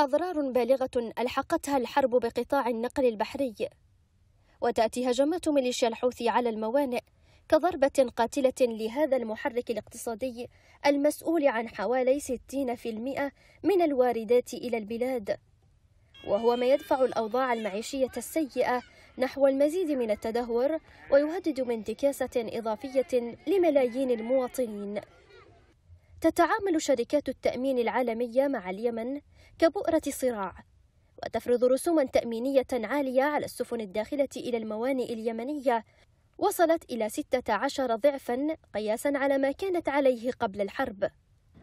أضرار بالغة ألحقتها الحرب بقطاع النقل البحري وتأتي هجمات ميليشيا الحوثي على الموانئ كضربة قاتلة لهذا المحرك الاقتصادي المسؤول عن حوالي 60% من الواردات إلى البلاد وهو ما يدفع الأوضاع المعيشية السيئة نحو المزيد من التدهور ويهدد من انتكاسة إضافية لملايين المواطنين تتعامل شركات التأمين العالمية مع اليمن كبؤرة صراع وتفرض رسوما تأمينية عالية على السفن الداخلة إلى الموانئ اليمنية وصلت إلى 16 ضعفا قياسا على ما كانت عليه قبل الحرب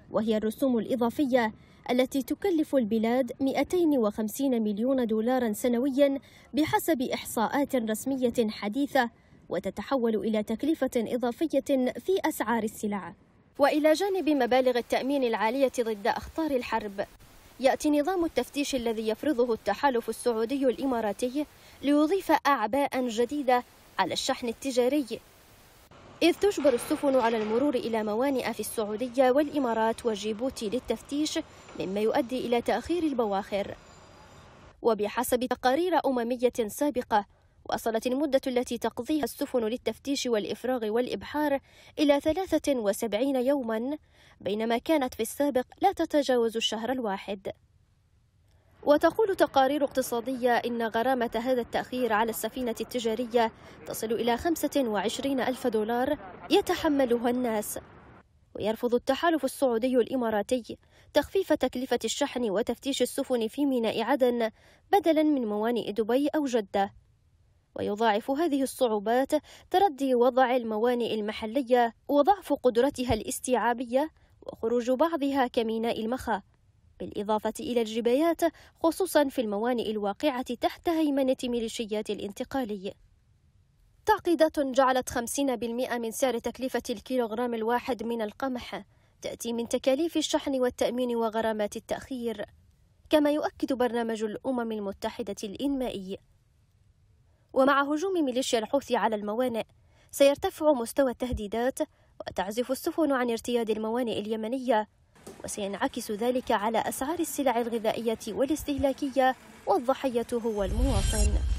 وهي الرسوم الإضافية التي تكلف البلاد 250 مليون دولارا سنويا بحسب إحصاءات رسمية حديثة وتتحول إلى تكلفة إضافية في أسعار السلع والى جانب مبالغ التامين العاليه ضد اخطار الحرب ياتي نظام التفتيش الذي يفرضه التحالف السعودي الاماراتي ليضيف اعباء جديده على الشحن التجاري إذ تجبر السفن على المرور إلى موانئ في السعودية والإمارات وجيبوتي للتفتيش مما يؤدي إلى تأخير البواخر وبحسب تقارير أممية سابقة وصلت المدة التي تقضيها السفن للتفتيش والإفراغ والإبحار إلى 73 يوما بينما كانت في السابق لا تتجاوز الشهر الواحد وتقول تقارير اقتصادية إن غرامة هذا التأخير على السفينة التجارية تصل إلى 25 ألف دولار يتحملها الناس ويرفض التحالف السعودي الإماراتي تخفيف تكلفة الشحن وتفتيش السفن في ميناء عدن بدلا من موانئ دبي أو جدة ويضاعف هذه الصعوبات تردي وضع الموانئ المحلية وضعف قدرتها الاستيعابية وخروج بعضها كميناء المخا بالإضافة إلى الجبايات خصوصا في الموانئ الواقعة تحت هيمنة ميليشيات الانتقالي تعقيدات جعلت 50% من سعر تكلفة الكيلوغرام الواحد من القمح تأتي من تكاليف الشحن والتأمين وغرامات التأخير كما يؤكد برنامج الأمم المتحدة الإنمائي ومع هجوم ميليشيا الحوثي على الموانئ سيرتفع مستوى التهديدات وتعزف السفن عن ارتياد الموانئ اليمنية وسينعكس ذلك على أسعار السلع الغذائية والاستهلاكية والضحية هو المواطن